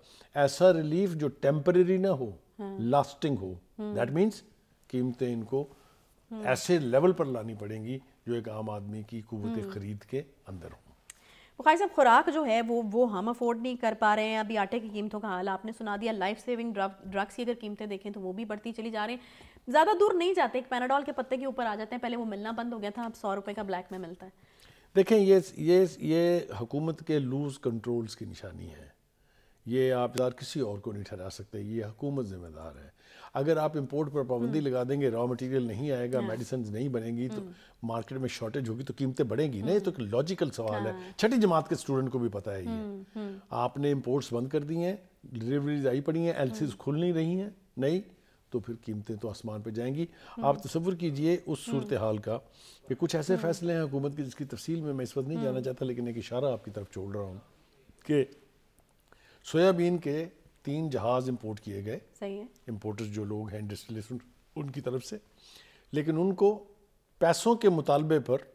Speaker 2: ऐसा रिलीफ जो टेम्परेरी ना हो लास्टिंग हाँ। हो दैट मीन्स कीमतें इनको
Speaker 1: हम्म। ऐसे
Speaker 2: लेवल पर लानी पड़ेंगी जो एक आम आदमी की कुत हम्म। खरीद के अंदर हो
Speaker 1: बुखारी साहब खुराक जो है वो वो हम अफोर्ड नहीं कर पा रहे हैं अभी आटे की कीमतों का हाल आपने सुना दिया लाइफ सेविंग ड्रग्स की अगर कीमतें देखें तो वो भी बढ़ती चली जा रही हैं ज़्यादा दूर नहीं जाते एक के पत्ते के ऊपर आ जाते हैं पहले वो मिलना बंद हो गया था अब सौ रुपये का ब्लैक में मिलता है
Speaker 2: देखें ये ये ये हुकूमत के लूज कंट्रोल्स की निशानी है ये आप किसी और को नहीं ठहरा सकते ये हुकूमत ज़िम्मेदार है अगर आप इंपोर्ट पर पाबंदी हम्म। लगा देंगे रॉ मटेरियल नहीं आएगा मेडिसिन नहीं बनेंगी तो मार्केट हम्म। में शॉर्टेज होगी तो कीमतें बढ़ेंगी नहीं तो तो लॉजिकल हम्म। सवाल है छठी जमात के स्टूडेंट को भी पता है ये आपने इम्पोर्ट्स बंद कर दी हैं डिलीवरीज आई पड़ी हैं एल खुल नहीं रही हैं नहीं तो फिर कीमतें तो आसमान पर जाएंगी आप तस्वुर कीजिए उस सूरत हाल का कि कुछ ऐसे फैसले हैं हुकूमत के जिसकी तफसील में मैं इस वक्त नहीं जाना चाहता लेकिन एक इशारा आपकी तरफ छोड़ रहा हूँ कि सोयाबीन के तीन जहाज इंपोर्ट किए गए सही है जो लोग हैं इंडस्ट्रियलिस्ट उनकी तरफ से लेकिन उनको पैसों के मुतालबे पर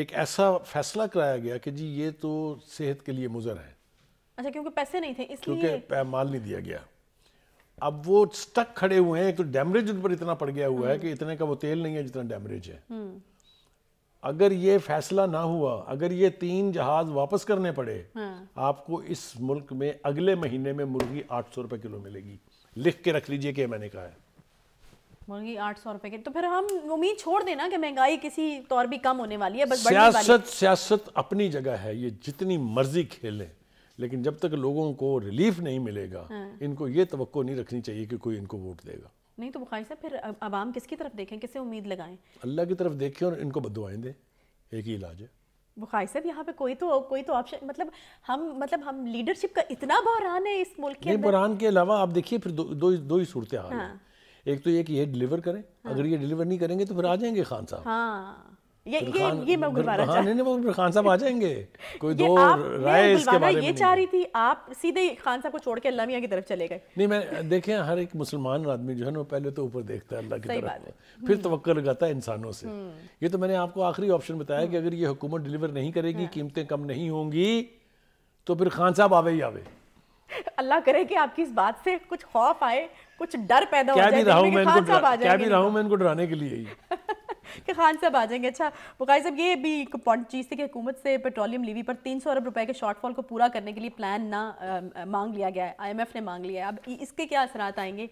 Speaker 2: एक ऐसा फैसला कराया गया कि जी ये तो सेहत के लिए मुजर है
Speaker 1: अच्छा क्योंकि पैसे नहीं थे इसलिए
Speaker 2: क्योंकि माल नहीं दिया गया अब वो स्टक खड़े हुए हैं एक तो डैमरेज उन पर इतना पड़ गया हुआ है हम्म। कि इतने का वो तेल नहीं है जितना डैमरेज है हम्म। अगर ये फैसला ना हुआ अगर ये तीन जहाज वापस करने पड़े हाँ। आपको इस मुल्क में अगले महीने में मुर्गी आठ सौ रुपये किलो मिलेगी लिख के रख लीजिए कि मैंने कहा है
Speaker 1: मुर्गी आठ सौ रुपए की तो फिर हम उम्मीद छोड़ देना कि महंगाई किसी तौर भी कम होने वाली है बस सियासत
Speaker 2: सियासत अपनी जगह है ये जितनी मर्जी खेलें लेकिन जब तक लोगों को रिलीफ नहीं मिलेगा हाँ। इनको ये तो नहीं रखनी चाहिए कि कोई इनको वोट देगा
Speaker 1: नहीं तो बुखारी साहब फिर आवाम किसकी तरफ देखें किसे उम्मीद लगाएं
Speaker 2: अल्लाह की तरफ देखें और इनको बदुआएं दें एक ही इलाज है
Speaker 1: बुखारी साहब यहाँ पे कोई तो कोई तो ऑप्शन मतलब हम मतलब हम लीडरशिप का इतना बहरान है इस मुल्क के बहरान
Speaker 2: के अलावा आप देखिए फिर दो दो, दो ही सूरत हाल हाँ।
Speaker 1: है
Speaker 2: एक तो ये कि ये डिलीवर करें हाँ। अगर ये डिलीवर नहीं करेंगे तो फिर आ जाएंगे खान साहब
Speaker 1: हाँ ये तो ये
Speaker 2: ये हर एक मुसलमान आदमी जो है ना पहले तो ऊपर देखता है अल्लाह की तरफ फिर हम्म। लगाता है इंसानों से हम्म। ये तो मैंने आपको आखिरी ऑप्शन बताया कि अगर ये हुकूमत डिलीवर नहीं करेगी हाँ। कीमतें कम नहीं होंगी तो फिर खान साहब आवे ही आवे
Speaker 1: अल्लाह करे कि आपकी इस बात से कुछ खौफ आए कुछ डर पैदा हो जाए क्या भी रहा हूँ
Speaker 2: मैं इनको डराने के लिए ही
Speaker 1: कि खान साहब आ जाएंगे अच्छा बुकाई साहब ये भी एक पॉइंट चीज़ थी कि हुकूमत से पेट्रोलियम लीवी पर तीन सौ अरब रुपए के शॉर्टफॉल को पूरा करने के लिए प्लान ना आ, मांग लिया गया है आई एम एफ ने मांग लिया है अब इसके क्या असर आएंगे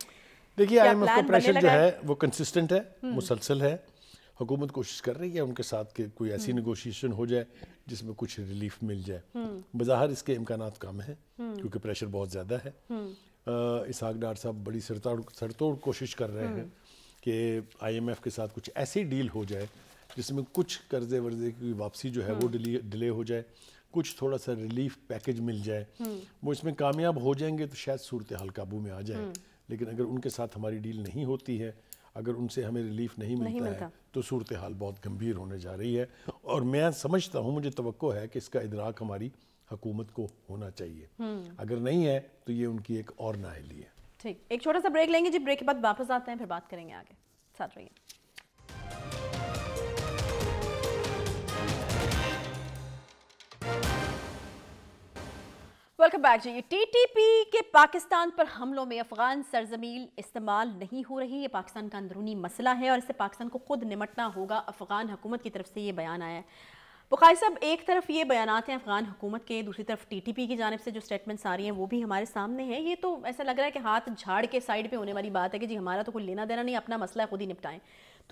Speaker 1: देखिए आई एम एफ का प्रेशर जो है
Speaker 2: वो कंसिस्टेंट है हम्म। मुसलसल है हुकूमत कोशिश कर रही है उनके साथ के कोई ऐसी निगोशिएशन हम्म। हो जाए जिसमें कुछ रिलीफ मिल जाए हम्म। बाहर इसके इम्कान कम है क्योंकि प्रेशर बहुत ज़्यादा है इसहाक डार साहब बड़ी सरतोड़ सरतोड़ कोशिश कर रहे हैं कि आईएमएफ के साथ कुछ ऐसी डील हो जाए जिसमें कुछ कर्जे वर्जे की वापसी जो है वो हम्म। डिले डिले हो जाए कुछ थोड़ा सा रिलीफ पैकेज मिल जाए हम्म। वो इसमें कामयाब हो जाएंगे तो शायद सूरत हाल काबू में आ जाए हम्म। लेकिन अगर उनके साथ हमारी डील नहीं होती है अगर उनसे हमें रिलीफ नहीं मिलता, नहीं मिलता। है तो सूरत हाल बहुत गंभीर होने जा रही है और मैं समझता हूँ मुझे तो है कि इसका इदराक हमारी हुकूमत को होना चाहिए अगर नहीं है तो ये उनकी एक और नाहली है
Speaker 1: ठीक एक छोटा सा ब्रेक लेंगे जी ब्रेक के बाद वापस आते हैं फिर बात करेंगे आगे साथ रहिए वेलकम बैक जी टीटीपी के पाकिस्तान पर हमलों में अफगान सरजमील इस्तेमाल नहीं हो रही ये पाकिस्तान का अंदरूनी मसला है और इससे पाकिस्तान को खुद निमटना होगा अफगान हुकूमत की तरफ से ये बयान आया है बुखारी तो साहब एक तरफ ये बयान हैं अफगान हुकूमत के दूसरी तरफ टीटीपी की जानब से जो स्टेटमेंट्स आ रही हैं वो भी हमारे सामने हैं ये तो ऐसा लग रहा है कि हाथ झाड़ के साइड पे होने वाली बात है कि जी हमारा तो कोई लेना देना नहीं अपना मसला खुद ही निपटाएं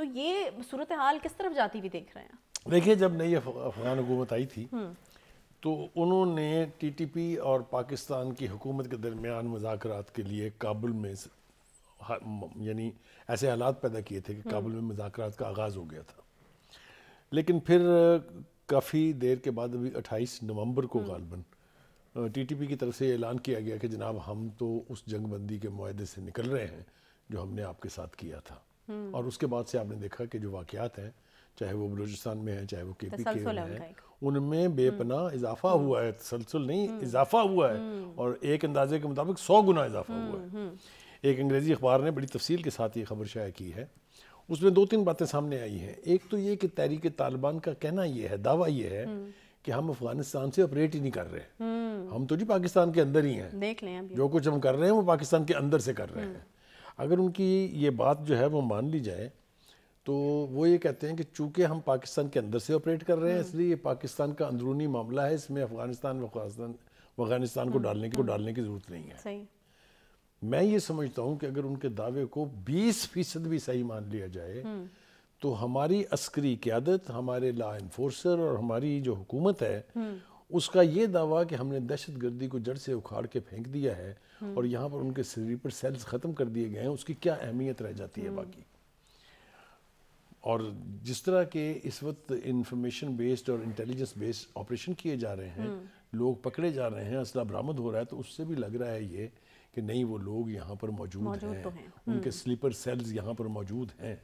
Speaker 1: तो ये सूरत हाल किस तरफ जाती हुई देख रहे हैं
Speaker 2: देखिए जब नई अफगान हुकूमत आई थी हम्म। तो उन्होंने पी और पाकिस्तान की हुकूमत के दरमियान मुजात के लिए काबुल में यानी ऐसे हालात पैदा किए थे कि हम्म। काबुल में मुजात का आगाज़ हो गया था लेकिन फिर काफ़ी देर के बाद अभी 28 नवंबर को गालबन टीटीपी की तरफ से ऐलान किया गया कि जनाब हम तो उस जंगबंदी के माहे से निकल रहे हैं जो हमने आपके साथ किया था हम्म। और उसके बाद से आपने देखा कि जो वाक़ात हैं चाहे वो बलूचिस्तान में हैं चाहे वो के पी के में उनमें हम्म। बेपना इजाफा हम्म। हुआ है तसलसल नहीं इजाफा हुआ है और एक अंदाजे के मुताबिक सौ गुना इजाफा हुआ है एक अंग्रेज़ी अखबार ने बड़ी तफसील के साथ ये खबर शाया की है उसमें दो तीन बातें सामने आई हैं एक तो ये कि तहरीक तालिबान का कहना ये है दावा ये है हम्म। कि हम अफगानिस्तान से ऑपरेट ही नहीं कर रहे हम्म। हम तो जी पाकिस्तान के अंदर ही हैं देख लें जो कुछ हम कर रहे हैं वो पाकिस्तान के अंदर से कर रहे हम्म। हैं अगर उनकी ये बात जो है वो मान ली जाए तो वो ये कहते हैं कि चूंकि हम पाकिस्तान के अंदर से ऑपरेट कर रहे हैं इसलिए ये पाकिस्तान का अंदरूनी मामला है इसमें अफगानिस्तान अफगानिस्तान अफगानिस्तान को डालने को डालने की जरूरत नहीं है मैं ये समझता हूँ कि अगर उनके दावे को 20 फीसद भी सही मान लिया जाए हम्म। तो हमारी अस्करी क्यादत हमारे लॉ इन्फोर्सर और हमारी जो हुकूमत है हम्म। उसका ये दावा कि हमने दहशत गर्दी को जड़ से उखाड़ के फेंक दिया है हम्म। और यहाँ पर उनके पर सेल्स ख़त्म कर दिए गए हैं उसकी क्या अहमियत रह जाती है बाकी और जिस तरह के इस वक्त इंफॉर्मेशन बेस्ड और इंटेलिजेंस बेस्ड ऑपरेशन किए जा रहे हैं लोग पकड़े जा रहे हैं असला बरामद हो रहा है तो उससे भी लग रहा है ये कि नहीं वो लोग यहाँ पर मौजूद, हैं, तो हैं। उनके हम्म। स्लीपर सेल्स यहाँ पर मौजूद हैं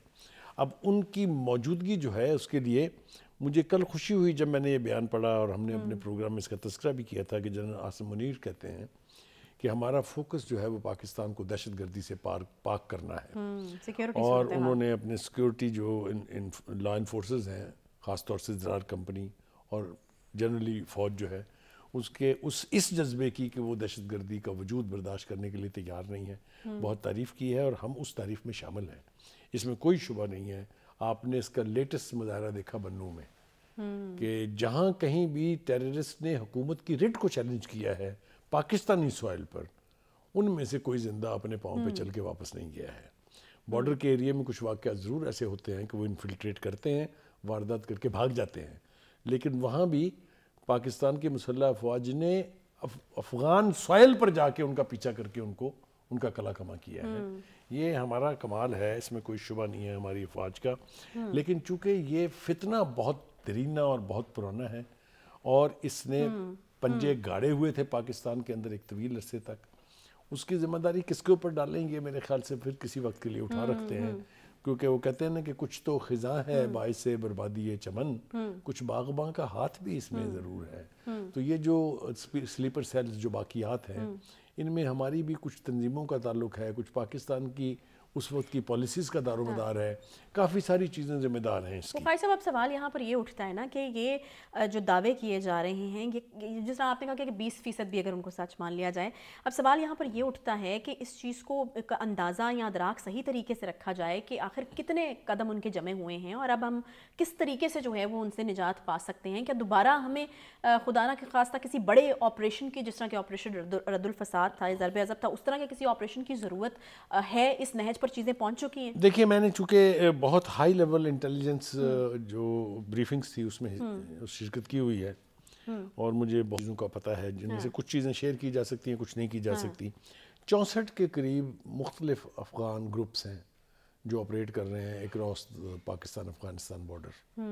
Speaker 2: अब उनकी मौजूदगी जो है उसके लिए मुझे कल खुशी हुई जब मैंने ये बयान पढ़ा और हमने हम्म। अपने प्रोग्राम में इसका तस्करा भी किया था कि जनरल आसम मुनीर कहते हैं कि हमारा फोकस जो है वो पाकिस्तान को दहशत गर्दी से पार पाक करना है
Speaker 1: हम्म, और उन्होंने
Speaker 2: अपने सिक्योरिटी जो इन इन लॉ इन्फोर्स हैं ख़ासतौर से जरार कंपनी और जनरली फ़ौज जो है उसके उस इस जज्बे की कि वो दहशत गर्दी का वजूद बर्दाश्त करने के लिए तैयार नहीं है हम्म। बहुत तारीफ़ की है और हम उस तारीफ़ में शामिल हैं इसमें कोई शुबा नहीं है आपने इसका लेटेस्ट मुजाहरा देखा बन्नू में हम्म। कि जहाँ कहीं भी टेररिस्ट ने हुकूमत की रिट को चैलेंज किया है पाकिस्तानी सॉइल पर उनमें से कोई ज़िंदा अपने पाँव पर हम्म। चल के वापस नहीं गया है बॉर्डर के एरिए में कुछ वाक़ ज़रूर ऐसे होते हैं कि वो इन्फिल्ट्रेट करते हैं वारदात करके भाग जाते हैं लेकिन वहाँ भी पाकिस्तान की मुसल्ह अफवाज ने अफगान सॉयल पर जाके उनका पीछा करके उनको उनका कला कमा किया है हम्म। ये हमारा कमाल है इसमें कोई शुबा नहीं है हमारी अफवाज का हम्म। लेकिन चूंकि ये फितना बहुत दरीना और बहुत पुराना है और इसने हम्म। पंजे गाड़े हुए थे पाकिस्तान के अंदर एक तवील अरसे तक उसकी जिम्मेदारी किसके ऊपर डालेंगे मेरे ख्याल से फिर किसी वक्त के लिए उठा रखते हैं क्योंकि वो कहते हैं ना कि कुछ तो ख़ज़ा है हम्म। बायस बर्बादी ये चमन हम्म। कुछ बागबान का हाथ भी इसमें हम्म। ज़रूर है तो ये जो स्लीपर सेल्स जो बाकियात हैं इनमें हमारी भी कुछ तंजीमों का ताल्लुक है कुछ पाकिस्तान की उस वक्त की पॉलिसीज़ का दारोमदार हाँ। है काफ़ी सारी चीज़ें जिम्मेदार हैं इसकी
Speaker 1: तो भाई साहब अब सवाल यहाँ पर ये उठता है ना कि ये जो दावे किए जा रहे हैं ये जिस तरह आपने कहा कि बीस फ़ीसद भी अगर उनको सच मान लिया जाए अब सवाल यहाँ पर ये उठता है कि इस चीज़ को अंदाज़ा या अदराक सही तरीके से रखा जाए कि आखिर कितने कदम उनके जमे हुए हैं और अब हम किस तरीके से जो है वो उनसे निजात पा सकते हैं क्या दोबारा हमें खुदा ना के खास्ता किसी बड़े ऑपरेशन की जिस तरह के ऑपरेशन रदुल फसाद था ज़रब अजब था उस तरह के किसी ऑपरेशन की ज़रूरत है इस नहज पर चीज़ें पहुंच चुकी हैं देखिए
Speaker 2: मैंने चूंकि बहुत हाई लेवल इंटेलिजेंस जो ब्रीफिंग्स थी उसमें हम्म। शिरकत की हुई है हम्म। और मुझे बहुत चीज़ों का पता है जिनमें से हाँ। कुछ चीज़ें शेयर की जा सकती हैं कुछ नहीं की जा हाँ। सकती चौंसठ के करीब मुख्तलिफ अफगान ग्रुप्स हैं जो ऑपरेट कर रहे हैं अक्रॉस पाकिस्तान अफगानिस्तान बॉर्डर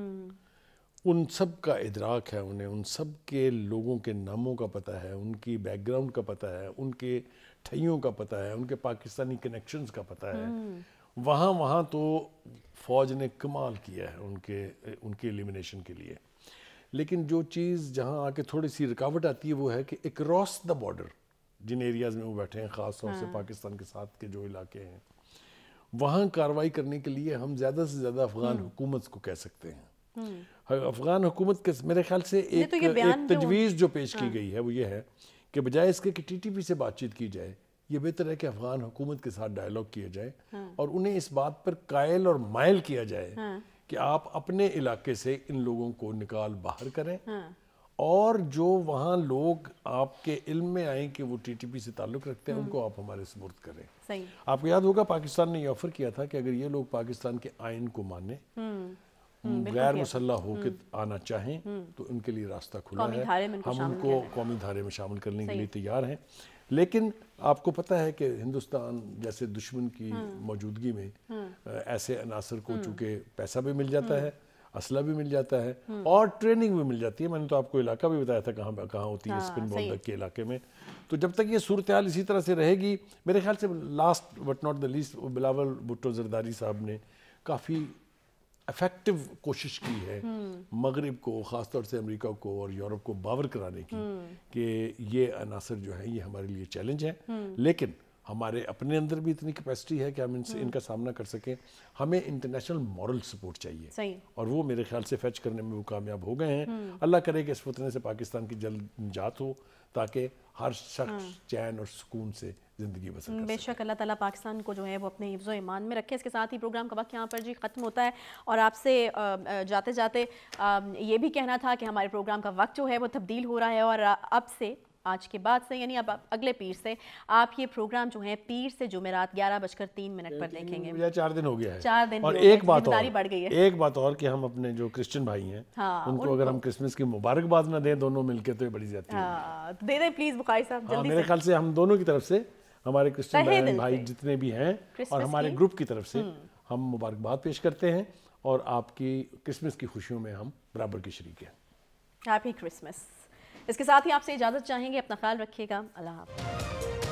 Speaker 2: उन सब का इदराक है उन्हें उन सब के लोगों के नामों का पता है उनकी बैकग्राउंड का पता है उनके ठइयों का पता है उनके पाकिस्तानी कनेक्शंस का पता है
Speaker 3: हम्म।
Speaker 2: वहाँ वहाँ तो फौज ने कमाल किया है उनके उनके एलिमिनेशन के लिए लेकिन जो चीज़ जहाँ आके थोड़ी सी रुकावट आती है वो है कि अक्रॉस द बॉर्डर जिन एरियाज़ में वो बैठे हैं ख़ास तौर हाँ। से पाकिस्तान के साथ के जो इलाके हैं वहाँ कार्रवाई करने के लिए हम ज़्यादा से ज़्यादा अफगान हम्म। हुकूमत को कह सकते हैं हम्म। अफगान हुकूमत के मेरे ख्याल से तो एक, तो एक तजवीज़ जो पेश हाँ। की गई है वो ये है कि बजाय इसके कि टीटीपी से बातचीत की जाए ये बेहतर है कि अफगान हुकूमत के साथ डायलॉग किया जाए हाँ। और उन्हें इस बात पर कायल और मायल किया जाए हाँ। कि आप अपने इलाके से इन लोगों को निकाल बाहर करें हाँ। और जो वहाँ लोग आपके इल्म में आए कि वो टीटीपी से ताल्लुक़ रखते हैं हम्म। उनको आप हमारे सबूत करें सही। आपको याद होगा पाकिस्तान ने ये ऑफर किया था कि अगर ये लोग पाकिस्तान के आइन को माने
Speaker 3: हम्म। हम्म, गैर मुसल्ह होकर हम्म।
Speaker 2: आना चाहें हम्म। तो उनके लिए रास्ता खुला है हम उनको कौमी धारे में शामिल करने के लिए तैयार हैं लेकिन आपको पता है कि हिंदुस्तान जैसे दुश्मन की मौजूदगी
Speaker 3: में
Speaker 2: ऐसे अनासर को चूंकि पैसा भी मिल जाता है असला भी मिल जाता है और ट्रेनिंग भी मिल जाती है मैंने तो आपको इलाका भी बताया था कहाँ कहाँ होती है हाँ, स्पिन बॉल के इलाके में तो जब तक ये सूरत हाल इसी तरह से रहेगी मेरे ख्याल से last but not the least Bilawal Bhutto Zardari साहब ने काफ़ी इफेक्टिव कोशिश की है हम्म। मगरब को खासतौर से अमेरिका को और यूरोप को बावर कराने की हम्म। कि ये अनासर जो है ये हमारे लिए चैलेंज है हम्म। लेकिन हमारे अपने अंदर भी इतनी कैपेसिटी है कि हम इनसे इनका सामना कर सकें हमें इंटरनेशनल मॉरल सपोर्ट चाहिए और वो मेरे ख्याल से फैच करने में वो कामयाब हो गए हैं अल्लाह करे कि इस फुतने से पाकिस्तान की जल्द निजात हो ताकि हर शख्स हाँ। चैन और सुकून से ज़िंदगी बसर
Speaker 1: बेशक अल्लाह ताला पाकिस्तान को जो है वो अपने हिफ्ज़ ईमान में रखे इसके साथ ही प्रोग्राम का वक्त यहाँ पर जी ख़त्म होता है और आपसे जाते जाते ये भी कहना था कि हमारे प्रोग्राम का वक्त जो है वो तब्दील हो रहा है और अब से आज के बाद से यानी अब अगले पीर से आप ये प्रोग्राम जो है पीर से जुमेरात ग्यारह बजकर तीन मिनट पर देखेंगे
Speaker 2: चार दिन हो गया है चार दिन और एक बात और बढ़ गई है एक बात और कि हम अपने जो क्रिश्चियन भाई हैं हाँ, उनको, उनको अगर हम क्रिसमस की मुबारकबाद ना दें दोनों मिलके तो ये बड़ी ज्यादा
Speaker 1: हाँ, तो दे दें प्लीज बुखारी साहब हाँ, मेरे ख्याल
Speaker 2: से हम दोनों की तरफ से हमारे क्रिश्चियन बहन भाई जितने भी हैं और हमारे ग्रुप की तरफ से हम्म। हम मुबारकबाद पेश करते हैं और आपकी क्रिसमस की खुशियों में हम बराबर के शरीक हैं
Speaker 1: हैप्पी क्रिसमस इसके साथ ही आपसे इजाज़त चाहेंगे अपना ख्याल रखिएगा अल्लाह हाफ़िज़